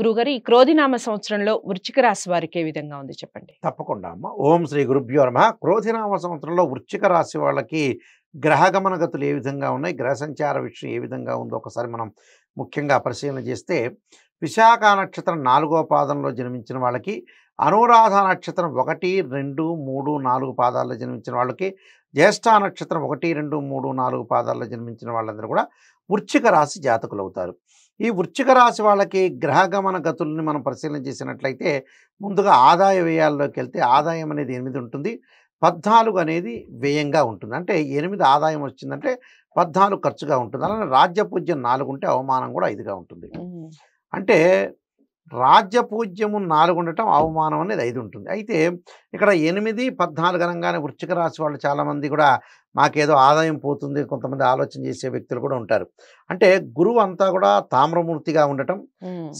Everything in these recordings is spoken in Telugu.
గురుగారు ఈ క్రోధినామ సంవత్సరంలో వృచ్చిక రాశి వారికి ఏ విధంగా ఉంది చెప్పండి తప్పకుండా అమ్మ ఓం శ్రీ గురుభ్యో నమ క్రోధినామ సంవత్సరంలో వృచ్చిక రాశి వాళ్ళకి గ్రహ గతులు ఏ విధంగా ఉన్నాయి గ్రహ సంచార విషయం ఏ విధంగా ఉందో ఒకసారి మనం ముఖ్యంగా పరిశీలన చేస్తే విశాఖ నక్షత్రం నాలుగో పాదంలో జన్మించిన వాళ్ళకి అనురాధ నక్షత్రం ఒకటి రెండు మూడు నాలుగు పాదాల్లో జన్మించిన వాళ్ళకి జ్యేష్ఠ నక్షత్రం ఒకటి రెండు మూడు నాలుగు పాదాల్లో జన్మించిన వాళ్ళందరూ కూడా వృచ్చిక రాశి జాతకులు అవుతారు ఈ వృశ్చిక రాశి వాళ్ళకి గ్రహగమన గతుల్ని మనం పరిశీలన చేసినట్లయితే ముందుగా ఆదాయ వ్యయాల్లోకి వెళ్తే ఆదాయం అనేది ఎనిమిది ఉంటుంది పద్నాలుగు అనేది వ్యయంగా ఉంటుంది అంటే ఎనిమిది ఆదాయం వచ్చిందంటే పద్నాలుగు ఖర్చుగా ఉంటుంది అలానే రాజ్య పూజ్యం నాలుగు ఉంటే అవమానం కూడా ఐదుగా ఉంటుంది అంటే రాజ్యపూజ్యము ఉండటం అవమానం అనేది ఐదు ఉంటుంది అయితే ఇక్కడ ఎనిమిది పద్నాలుగు అనగానే వృచ్చిక రాశి వాళ్ళు చాలామంది కూడా మాకేదో ఆదాయం పోతుంది కొంతమంది ఆలోచన చేసే వ్యక్తులు కూడా ఉంటారు అంటే గురువు అంతా కూడా తామ్రమూర్తిగా ఉండటం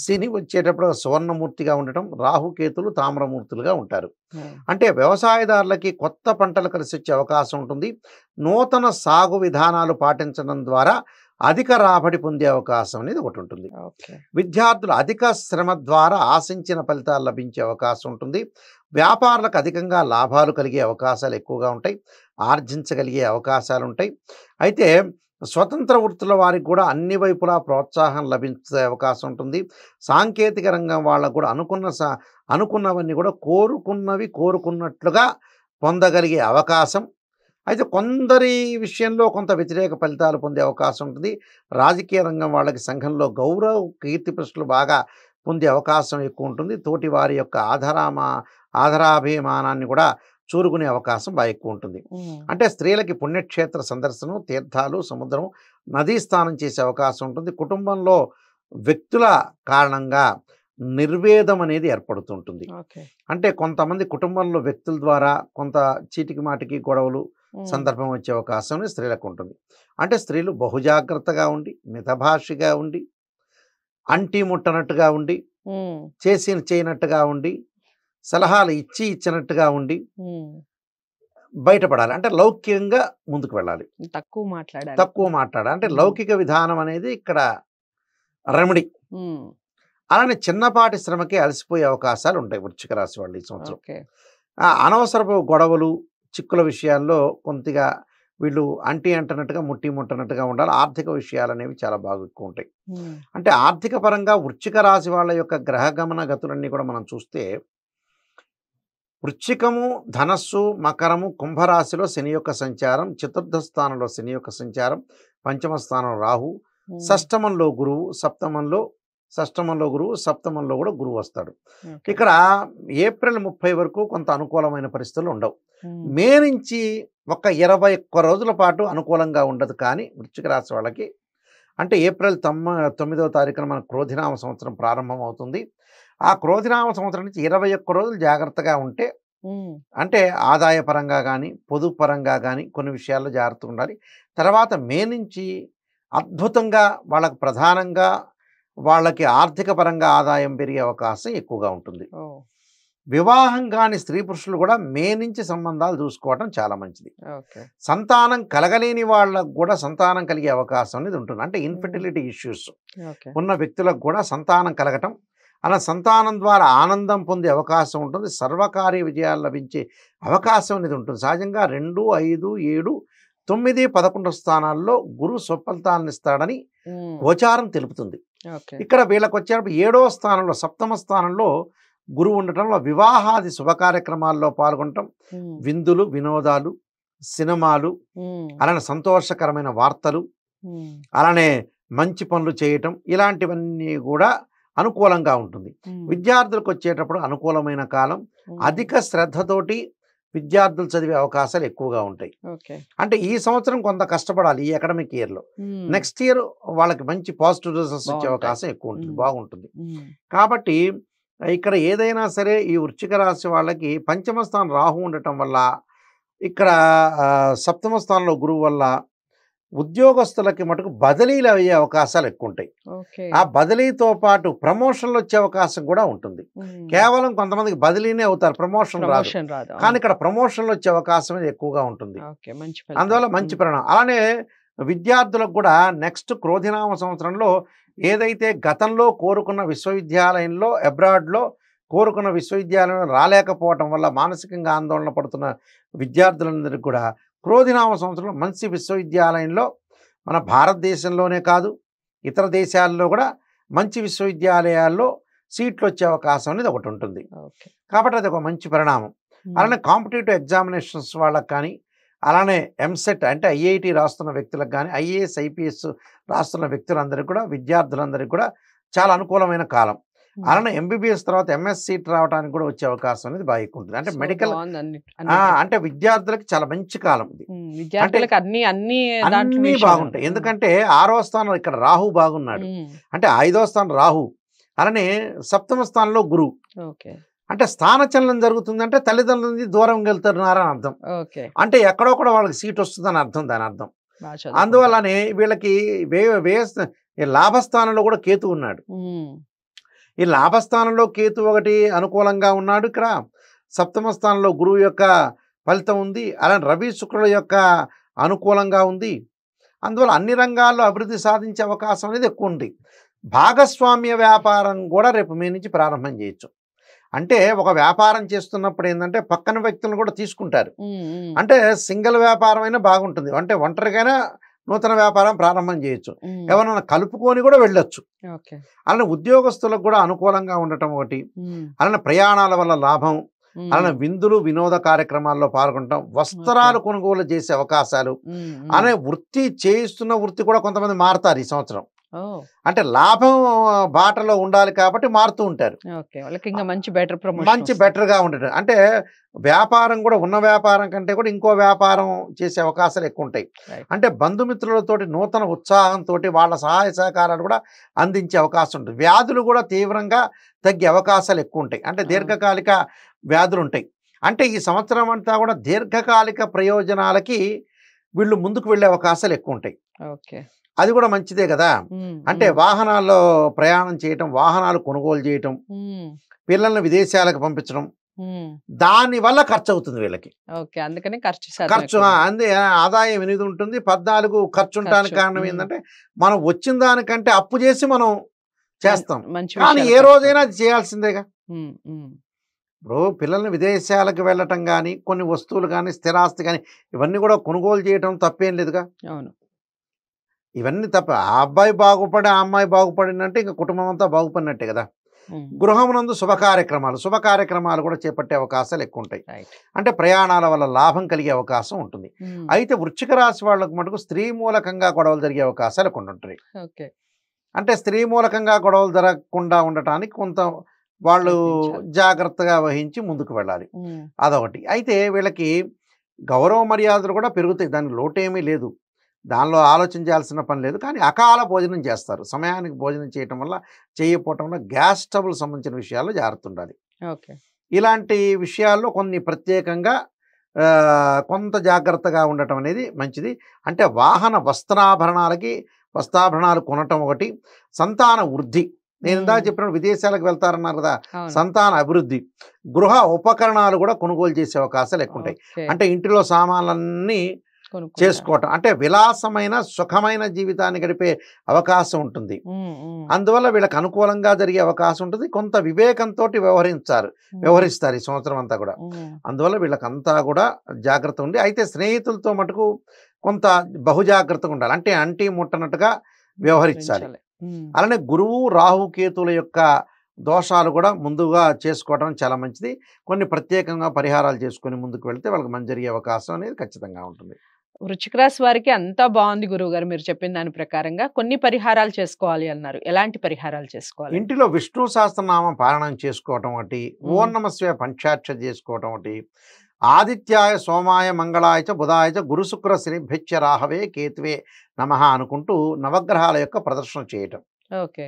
శని వచ్చేటప్పుడు సువర్ణమూర్తిగా ఉండటం రాహుకేతులు తామ్రమూర్తులుగా ఉంటారు అంటే వ్యవసాయదారులకి కొత్త పంటలు కలిసి వచ్చే అవకాశం ఉంటుంది నూతన సాగు విధానాలు పాటించడం ద్వారా అధిక రాబడి పొందే అవకాశం అనేది ఒకటి ఉంటుంది విద్యార్థులు అధిక శ్రమ ద్వారా ఆశించిన ఫలితాలు లభించే అవకాశం ఉంటుంది వ్యాపారులకు అధికంగా లాభాలు కలిగే అవకాశాలు ఎక్కువగా ఉంటాయి ఆర్జించగలిగే అవకాశాలు ఉంటాయి అయితే స్వతంత్ర వృత్తుల వారికి కూడా అన్ని వైపులా ప్రోత్సాహం లభించే అవకాశం ఉంటుంది సాంకేతిక రంగం వాళ్ళకు కూడా అనుకున్న అనుకున్నవన్నీ కూడా కోరుకున్నవి కోరుకున్నట్లుగా పొందగలిగే అవకాశం అయితే కొందరి విషయంలో కొంత వ్యతిరేక ఫలితాలు పొందే అవకాశం ఉంటుంది రాజకీయ రంగం వాళ్ళకి సంఘంలో గౌరవ కీర్తి ప్రశ్నలు బాగా పొందే అవకాశం ఎక్కువ ఉంటుంది తోటి వారి యొక్క ఆధారామా ఆధారాభిమానాన్ని కూడా చూరుకునే అవకాశం బాగా ఎక్కువ ఉంటుంది అంటే స్త్రీలకి పుణ్యక్షేత్ర సందర్శనం తీర్థాలు సముద్రం నదీ స్నానం చేసే అవకాశం ఉంటుంది కుటుంబంలో వ్యక్తుల కారణంగా నిర్వేదం అనేది ఏర్పడుతుంటుంది అంటే కొంతమంది కుటుంబంలో వ్యక్తుల ద్వారా కొంత చీటికి మాటికి గొడవలు సందర్భం వచ్చే అవకాశం స్త్రీలకు ఉంటుంది అంటే స్త్రీలు బహుజాగ్రత్తగా ఉండి మితభాషిగా ఉండి అంటి ముట్టనట్టుగా ఉండి చేసి చేయనట్టుగా ఉండి సలహాలు ఇచ్చి ఇచ్చినట్టుగా ఉండి బయటపడాలి అంటే లౌకికంగా ముందుకు వెళ్ళాలి తక్కువ మాట్లాడాలి తక్కువ మాట్లాడాలి అంటే లౌకిక విధానం అనేది ఇక్కడ రెమెడీ అలానే చిన్నపాటి శ్రమకే అలసిపోయే అవకాశాలు ఉంటాయి వృచ్చిక రాశి వాళ్ళు ఈ సంవత్సరం అనవసరపు గొడవలు చిక్కుల విషయాల్లో కొంతగా వీళ్ళు అంటి అంటున్నట్టుగా ముట్టి ముట్టనట్టుగా ఉండాలి ఆర్థిక విషయాలు అనేవి చాలా బాగా ఎక్కువ ఉంటాయి అంటే ఆర్థిక పరంగా వృచ్చిక రాశి వాళ్ళ యొక్క గ్రహగమన గతులన్నీ కూడా మనం చూస్తే వృచ్చికము ధనస్సు మకరము కుంభరాశిలో శని యొక్క సంచారం చతుర్థ స్థానంలో శని యొక్క సంచారం పంచమ స్థానం రాహు షష్టమంలో గురువు సప్తమంలో షష్టమంలో గురువు సప్తమంలో కూడా గురువు వస్తాడు ఇక్కడ ఏప్రిల్ ముప్పై వరకు కొంత అనుకూలమైన పరిస్థితులు ఉండవు మే నుంచి ఒక ఇరవై ఒక్క రోజుల పాటు అనుకూలంగా ఉండదు కానీ వృశ్చిక రాశి వాళ్ళకి అంటే ఏప్రిల్ తొమ్మ తొమ్మిదవ తారీఖున మన క్రోధినామ సంవత్సరం ప్రారంభం అవుతుంది ఆ క్రోధినామ సంవత్సరం నుంచి ఇరవై ఒక్క రోజులు జాగ్రత్తగా ఉంటే అంటే ఆదాయ పరంగా కానీ పొదుపు పరంగా కానీ కొన్ని విషయాల్లో జాగ్రత్తగా ఉండాలి తర్వాత మే నుంచి అద్భుతంగా వాళ్ళకు ప్రధానంగా వాళ్ళకి ఆర్థిక పరంగా ఆదాయం పెరిగే అవకాశం ఎక్కువగా ఉంటుంది వివాహం కాని స్త్రీ పురుషులు కూడా మే నుంచి సంబంధాలు చూసుకోవటం చాలా మంచిది సంతానం కలగలేని వాళ్ళకు కూడా సంతానం కలిగే అవకాశం అనేది ఉంటుంది అంటే ఇన్ఫెర్టిలిటీ ఇష్యూస్ ఉన్న వ్యక్తులకు కూడా సంతానం కలగటం అలా సంతానం ద్వారా ఆనందం పొందే అవకాశం ఉంటుంది సర్వకార్య విజయాలు లభించే అవకాశం అనేది ఉంటుంది సహజంగా రెండు ఐదు ఏడు తొమ్మిది పదకొండు స్థానాల్లో గురువు స్వఫలితాలను ఇస్తాడని గోచారం తెలుపుతుంది ఇక్కడ వీళ్ళకి వచ్చేటప్పుడు ఏడో స్థానంలో సప్తమ స్థానంలో గురువు ఉండటంలో వివాహాది శుభకార్యక్రమాల్లో పాల్గొనటం విందులు వినోదాలు సినిమాలు అలానే సంతోషకరమైన వార్తలు అలానే మంచి పనులు చేయటం ఇలాంటివన్నీ కూడా అనుకూలంగా ఉంటుంది విద్యార్థులకు వచ్చేటప్పుడు అనుకూలమైన కాలం అధిక శ్రద్ధతోటి విద్యార్థులు చదివే అవకాశాలు ఎక్కువగా ఉంటాయి అంటే ఈ సంవత్సరం కొంత కష్టపడాలి ఈ అకాడమిక్ ఇయర్లో నెక్స్ట్ ఇయర్ వాళ్ళకి మంచి పాజిటివ్ రిజల్ట్స్ వచ్చే అవకాశం ఎక్కువ ఉంటుంది బాగుంటుంది కాబట్టి ఇక్కడ ఏదైనా సరే ఈ వృచ్చిక రాశి వాళ్ళకి పంచమ స్థానం రాహు ఉండటం వల్ల ఇక్కడ సప్తమ స్థానంలో గురువు వల్ల ఉద్యోగస్తులకి మటుకు బదిలీలు అయ్యే అవకాశాలు ఎక్కువ ఉంటాయి ఆ బదిలీతో పాటు ప్రమోషన్లు వచ్చే అవకాశం కూడా ఉంటుంది కేవలం కొంతమందికి బదిలీనే అవుతారు ప్రమోషన్ కానీ ఇక్కడ ప్రమోషన్లు వచ్చే అవకాశం ఎక్కువగా ఉంటుంది అందువల్ల మంచి ప్రణాళం అలానే విద్యార్థులకు కూడా నెక్స్ట్ క్రోధినామ సంవత్సరంలో ఏదైతే గతంలో కోరుకున్న విశ్వవిద్యాలయంలో అబ్రాడ్లో కోరుకున్న విశ్వవిద్యాలయం రాలేకపోవటం వల్ల మానసికంగా ఆందోళన పడుతున్న విద్యార్థులందరికీ కూడా క్రోధినామ సంవత్సరంలో మంచి విశ్వవిద్యాలయంలో మన భారతదేశంలోనే కాదు ఇతర దేశాల్లో కూడా మంచి విశ్వవిద్యాలయాల్లో సీట్లు వచ్చే అవకాశం అనేది ఒకటి ఉంటుంది కాబట్టి అది ఒక మంచి పరిణామం అలానే కాంపిటేటివ్ ఎగ్జామినేషన్స్ వాళ్ళకి కానీ అలానే ఎంసెట్ అంటే ఐఐటి రాస్తున్న వ్యక్తులకు కానీ ఐఏఎస్ ఐపీఎస్ రాస్తున్న వ్యక్తులందరికీ కూడా విద్యార్థులందరికీ కూడా చాలా అనుకూలమైన కాలం అలానే ఎంబీబీఎస్ తర్వాత ఎంఎస్ సీట్ రావడానికి కూడా వచ్చే అవకాశం అనేది బాగా ఎక్కువ ఉంటుంది అంటే మెడికల్ అంటే విద్యార్థులకు చాలా మంచి కాలం ఇది అన్ని అన్ని బాగుంటాయి ఎందుకంటే ఆరో స్థానం ఇక్కడ రాహు బాగున్నాడు అంటే ఐదో స్థానం రాహు అలానే సప్తమ స్థానంలో గురు అంటే స్థానచలనం అంటే తల్లిదండ్రుల నుంచి దూరం వెళ్తున్నారు అని అర్థం అంటే ఎక్కడో కూడా వాళ్ళకి సీట్ వస్తుందని అర్థం దాని అర్థం అందువల్లనే వీళ్ళకి వే వే లాభస్థానంలో కూడా కేతు ఉన్నాడు ఈ లాభస్థానంలో కేతు ఒకటి అనుకూలంగా ఉన్నాడు ఇక్కడ సప్తమ స్థానంలో గురువు యొక్క ఫలితం ఉంది అలానే రవి శుక్రుల యొక్క అనుకూలంగా ఉంది అందువల్ల అన్ని రంగాల్లో అభివృద్ధి సాధించే అవకాశం అనేది ఎక్కువ ఉంది భాగస్వామ్య వ్యాపారం కూడా రేపు మీ నుంచి ప్రారంభం చేయొచ్చు అంటే ఒక వ్యాపారం చేస్తున్నప్పుడు ఏంటంటే పక్కన వ్యక్తులను కూడా తీసుకుంటారు అంటే సింగిల్ వ్యాపారం అయినా బాగుంటుంది అంటే ఒంటరికైనా నూతన వ్యాపారం ప్రారంభం చేయొచ్చు ఎవరైనా కలుపుకొని కూడా వెళ్ళొచ్చు అలానే ఉద్యోగస్తులకు కూడా అనుకూలంగా ఉండటం ఒకటి అలానే ప్రయాణాల వల్ల లాభం అలానే విందులు వినోద కార్యక్రమాల్లో పాల్గొనటం వస్త్రాలు కొనుగోలు చేసే అవకాశాలు అనే వృత్తి చేయిస్తున్న వృత్తి కూడా కొంతమంది మారుతారు ఈ సంవత్సరం అంటే లాభం బాటలో ఉండాలి కాబట్టి మారుతూ ఉంటారు మంచి బెటర్ మంచి బెటర్గా ఉంటారు అంటే వ్యాపారం కూడా ఉన్న వ్యాపారం కంటే కూడా ఇంకో వ్యాపారం చేసే అవకాశాలు ఎక్కువ ఉంటాయి అంటే బంధుమిత్రులతో నూతన ఉత్సాహంతో వాళ్ళ సహాయ సహకారాలు కూడా అందించే అవకాశం ఉంటుంది వ్యాధులు కూడా తీవ్రంగా తగ్గే అవకాశాలు ఎక్కువ ఉంటాయి అంటే దీర్ఘకాలిక వ్యాధులు ఉంటాయి అంటే ఈ సంవత్సరం అంతా కూడా దీర్ఘకాలిక ప్రయోజనాలకి వీళ్ళు ముందుకు వెళ్ళే అవకాశాలు ఎక్కువ ఉంటాయి ఓకే అది కూడా మంచిదే కదా అంటే వాహనాల్లో ప్రయాణం చేయటం వాహనాలు కొనుగోలు చేయటం పిల్లల్ని విదేశాలకు పంపించడం దాని వల్ల ఖర్చు అవుతుంది వీళ్ళకి అందుకని ఖర్చు ఖర్చు అందే ఆదాయం ఎనిమిది ఉంటుంది పద్నాలుగు ఖర్చు ఉండడానికి కారణం ఏంటంటే మనం వచ్చిన దానికంటే అప్పు చేసి మనం చేస్తాం కానీ ఏ రోజైనా అది చేయాల్సిందేగా ఇప్పుడు పిల్లల్ని విదేశాలకు వెళ్ళటం కానీ కొన్ని వస్తువులు కానీ స్థిరాస్తి కానీ ఇవన్నీ కూడా కొనుగోలు చేయటం తప్పేం లేదుగా అవును ఇవన్నీ తప్ప ఆ అబ్బాయి బాగుపడి ఆ అమ్మాయి బాగుపడినంటే ఇంకా కుటుంబం అంతా బాగుపడినట్టే కదా గృహమునందు శుభ కార్యక్రమాలు శుభ కార్యక్రమాలు కూడా చేపట్టే అవకాశాలు ఎక్కువ ఉంటాయి అంటే ప్రయాణాల వల్ల లాభం కలిగే అవకాశం ఉంటుంది అయితే వృచ్చిక రాశి వాళ్ళకు మటుకు స్త్రీ మూలకంగా గొడవలు జరిగే అవకాశాలు కొన్ని ఉంటాయి అంటే స్త్రీ మూలకంగా గొడవలు జరగకుండా ఉండటానికి కొంత వాళ్ళు జాగ్రత్తగా వహించి ముందుకు వెళ్ళాలి అదొకటి అయితే వీళ్ళకి గౌరవ మర్యాదలు కూడా పెరుగుతాయి దాని లోటేమీ లేదు దానిలో ఆలోచించాల్సిన పని లేదు కానీ అకాల భోజనం చేస్తారు సమయానికి భోజనం చేయటం వల్ల చేయకపోవటం వల్ల గ్యాస్ ట్రబుల్ సంబంధించిన విషయాల్లో జాగ్రత్త ఉండాలి ఇలాంటి విషయాల్లో కొన్ని ప్రత్యేకంగా కొంత జాగ్రత్తగా ఉండటం అనేది మంచిది అంటే వాహన వస్త్రాభరణాలకి వస్త్రాభరణాలు కొనటం ఒకటి సంతాన వృద్ధి నేను ఇందాక చెప్పినప్పుడు విదేశాలకు వెళ్తారన్నారు కదా సంతాన అభివృద్ధి గృహ ఉపకరణాలు కూడా కొనుగోలు చేసే అవకాశాలు ఎక్కువ ఉంటాయి అంటే ఇంటిలో సామాన్లన్నీ చేసుకోవటం అంటే విలాసమైన సుఖమైన జీవితాన్ని గడిపే అవకాశం ఉంటుంది అందువల్ల వీళ్ళకి అనుకూలంగా జరిగే అవకాశం ఉంటుంది కొంత వివేకంతో వ్యవహరించారు వ్యవహరిస్తారు ఈ సంవత్సరం అంతా కూడా అందువల్ల వీళ్ళకంతా కూడా జాగ్రత్త ఉండి అయితే స్నేహితులతో మటుకు కొంత బహుజాగ్రత్తగా ఉండాలి అంటే అంటి ముట్టనట్టుగా వ్యవహరించాలి అలానే గురువు రాహుకేతుల యొక్క దోషాలు కూడా ముందుగా చేసుకోవడం చాలా మంచిది కొన్ని ప్రత్యేకంగా పరిహారాలు చేసుకొని ముందుకు వెళితే వాళ్ళకి మంచి జరిగే అవకాశం అనేది ఖచ్చితంగా ఉంటుంది వృచ్చిక రాశి వారికి అంతా బాగుంది గారు మీరు చెప్పిన దాని ప్రకారంగా కొన్ని పరిహారాలు చేసుకోవాలి అన్నారు ఎలాంటి పరిహారాలు చేసుకోవాలి ఇంటిలో విష్ణు సహస్రనామ పారాయణం చేసుకోవటం ఒకటి ఓర్ణమస్వ పంచాక్ష చేసుకోవటం ఒకటి ఆదిత్యాయ సోమాయ మంగళాయచ బుధాయచ గురు శుక్ర శ్రీభ్య రాహవే కేతువే నమ అనుకుంటూ నవగ్రహాల యొక్క ప్రదర్శన చేయటం ఓకే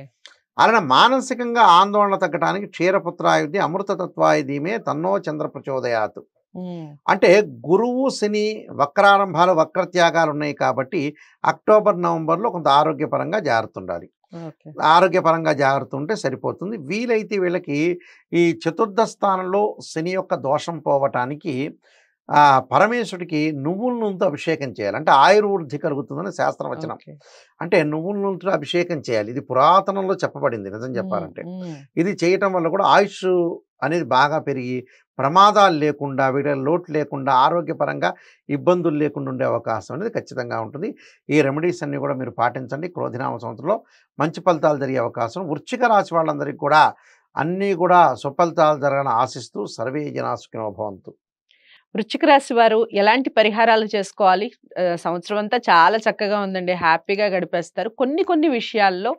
అలానే మానసికంగా ఆందోళన తగ్గటానికి క్షీరపుత్రాయుధి అమృతతత్వాయుధీమే తన్నో చంద్ర ప్రచోదయాతు అంటే గురువు శని వక్రారంభాలు వక్రత్యాగాలు ఉన్నాయి కాబట్టి అక్టోబర్ నవంబర్లో కొంత ఆరోగ్యపరంగా జాగ్రత్త ఉండాలి ఆరోగ్యపరంగా జాగ్రత్త ఉంటే సరిపోతుంది వీలైతే వీళ్ళకి ఈ చతుర్థ స్థానంలో శని యొక్క దోషం పోవటానికి పరమేశ్వరుడికి నువ్వుల నూనెతో అభిషేకం చేయాలి అంటే ఆయుర్వృద్ధి కలుగుతుందని శాస్త్రం వచ్చిన అంటే నువ్వుల నూనెతో అభిషేకం చేయాలి ఇది పురాతనంలో చెప్పబడింది నిజం చెప్పాలంటే ఇది చేయటం వల్ల కూడా ఆయుష్ అనేది బాగా పెరిగి ప్రమాదాలు లేకుండా వీటి లోటు లేకుండా ఆరోగ్యపరంగా ఇబ్బందులు లేకుండా ఉండే అవకాశం అనేది ఖచ్చితంగా ఉంటుంది ఈ రెమెడీస్ అన్నీ కూడా మీరు పాటించండి క్రోధినామ సంవత్సరంలో మంచి ఫలితాలు జరిగే అవకాశం వృచ్చిక రాశి వాళ్ళందరికీ కూడా అన్నీ కూడా సుఫలితాలు జరగాలని ఆశిస్తూ సర్వే జనాసుకినోభవంతు వృచ్చిక రాశి వారు ఎలాంటి పరిహారాలు చేసుకోవాలి సంవత్సరం అంతా చాలా చక్కగా ఉందండి హ్యాపీగా గడిపేస్తారు కొన్ని కొన్ని విషయాల్లో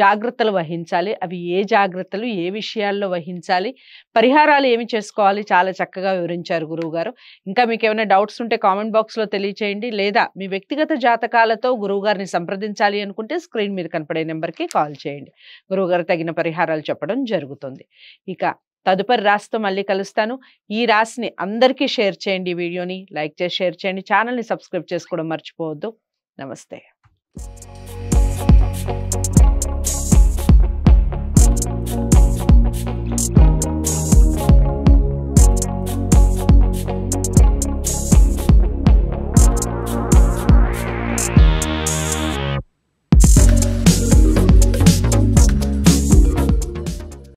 జాగ్రత్తలు వహించాలి అవి ఏ జాగ్రత్తలు ఏ విషయాల్లో వహించాలి పరిహారాలు ఏమి చేసుకోవాలి చాలా చక్కగా వివరించారు గురువుగారు ఇంకా మీకు ఏమైనా డౌట్స్ ఉంటే కామెంట్ బాక్స్లో తెలియచేయండి లేదా మీ వ్యక్తిగత జాతకాలతో గురువుగారిని సంప్రదించాలి అనుకుంటే స్క్రీన్ మీద కనపడే నెంబర్కి కాల్ చేయండి గురువుగారు తగిన పరిహారాలు చెప్పడం జరుగుతుంది ఇక తదుపరి రాశితో మళ్ళీ కలుస్తాను ఈ రాశిని అందరికీ షేర్ చేయండి ఈ వీడియోని లైక్ చేసి షేర్ చేయండి ఛానల్ని సబ్స్క్రైబ్ చేసుకోవడం మర్చిపోవద్దు నమస్తే